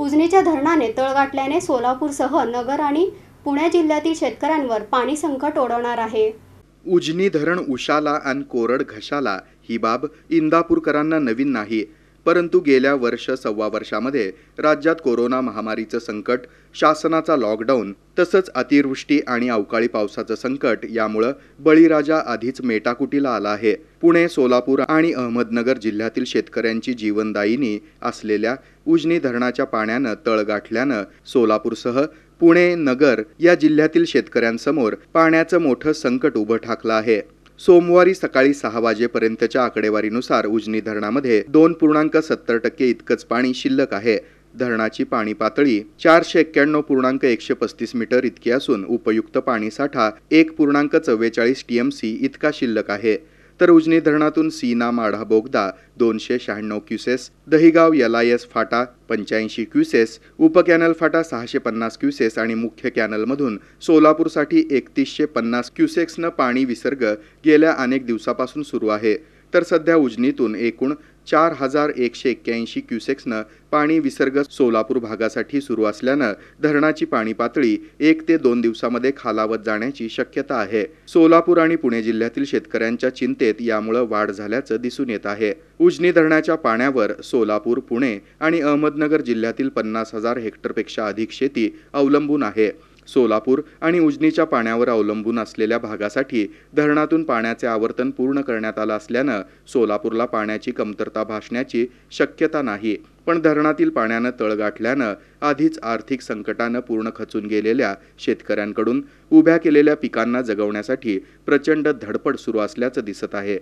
उजनीच्या धरणाने तळ गाठल्याने सोलापूरसह नगर आणि पुणे जिल्ह्यातील शेतकऱ्यांवर पाणी संकट ओढवणार आहे उजनी धरण उशाला आणि कोरड घशाला ही बाब इंदापूरकरांना नवीन नाही परंतु गेल्या वर्ष सव्वा वर्षामध्ये राज्यात कोरोना महामारीचं संकट शासनाचा लॉकडाऊन तसंच अतिवृष्टी आणि अवकाळी पावसाचं संकट यामुळं बळीराजा आधीच मेटाकुटीला आला आहे पुणे सोलापूर आणि अहमदनगर जिल्ह्यातील शेतकऱ्यांची जीवनदायिनी असलेल्या उजनी धरणाच्या पाण्यानं तळ गाठल्यानं सोलापूरसह पुणे नगर या जिल्ह्यातील शेतकऱ्यांसमोर पाण्याचं मोठं संकट उभं ठाकलं आहे सोमवारी सकाळी सहा वाजेपर्यंतच्या आकडेवारीनुसार उजनी धरणामध्ये दोन पूर्णांक सत्तर टक्के इतकंच पाणी शिल्लक आहे धरणाची पाणी पातळी चारशे एक्क्याण्णव पूर्णांक एकशे पस्तीस मीटर इतकी असून उपयुक्त पाणीसाठा एक पूर्णांक चव्वेचाळीस टीएमसी इतका शिल्लक आहे तर उजनी धरणातून सीना माढा बोगदा दोनशे शहाण्णव क्युसेस दहिगाव यलायस फाटा पंच्याऐंशी क्युसेस उपकॅनल फाटा सहाशे पन्नास क्युसेस आणि मुख्य कॅनलमधून सोलापूरसाठी एकतीसशे पन्नास क्युसेक्सनं पाणी विसर्ग गेल्या अनेक दिवसापासून सुरू आहे तर सध्या उजनीतून एकूण चार हजार एकशे एक्क्याऐंशी क्युसेक्सनं पाणी विसर्ग सोलापूर भागासाठी सुरू असल्यानं धरणाची पाणी पातळी एक ते दोन दिवसामध्ये खालावत जाण्याची शक्यता आहे सोलापूर आणि पुणे जिल्ह्यातील शेतकऱ्यांच्या चिंतेत यामुळे वाढ झाल्याचं दिसून येत आहे उजनी धरणाच्या पाण्यावर सोलापूर पुणे आणि अहमदनगर जिल्ह्यातील पन्नास हजार हेक्टरपेक्षा अधिक शेती अवलंबून आहे सोलापूर आणि उजनीच्या पाण्यावर अवलंबून असलेल्या भागासाठी धरणातून पाण्याचे आवर्तन पूर्ण करण्यात आलं असल्यानं सोलापूरला पाण्याची कमतरता भासण्याची शक्यता नाही पण धरणातील पाण्यानं तळ गाठल्यानं आधीच आर्थिक संकटानं पूर्ण खचून गेलेल्या शेतकऱ्यांकडून उभ्या केलेल्या पिकांना जगवण्यासाठी प्रचंड धडपड सुरू असल्याचं दिसत आहे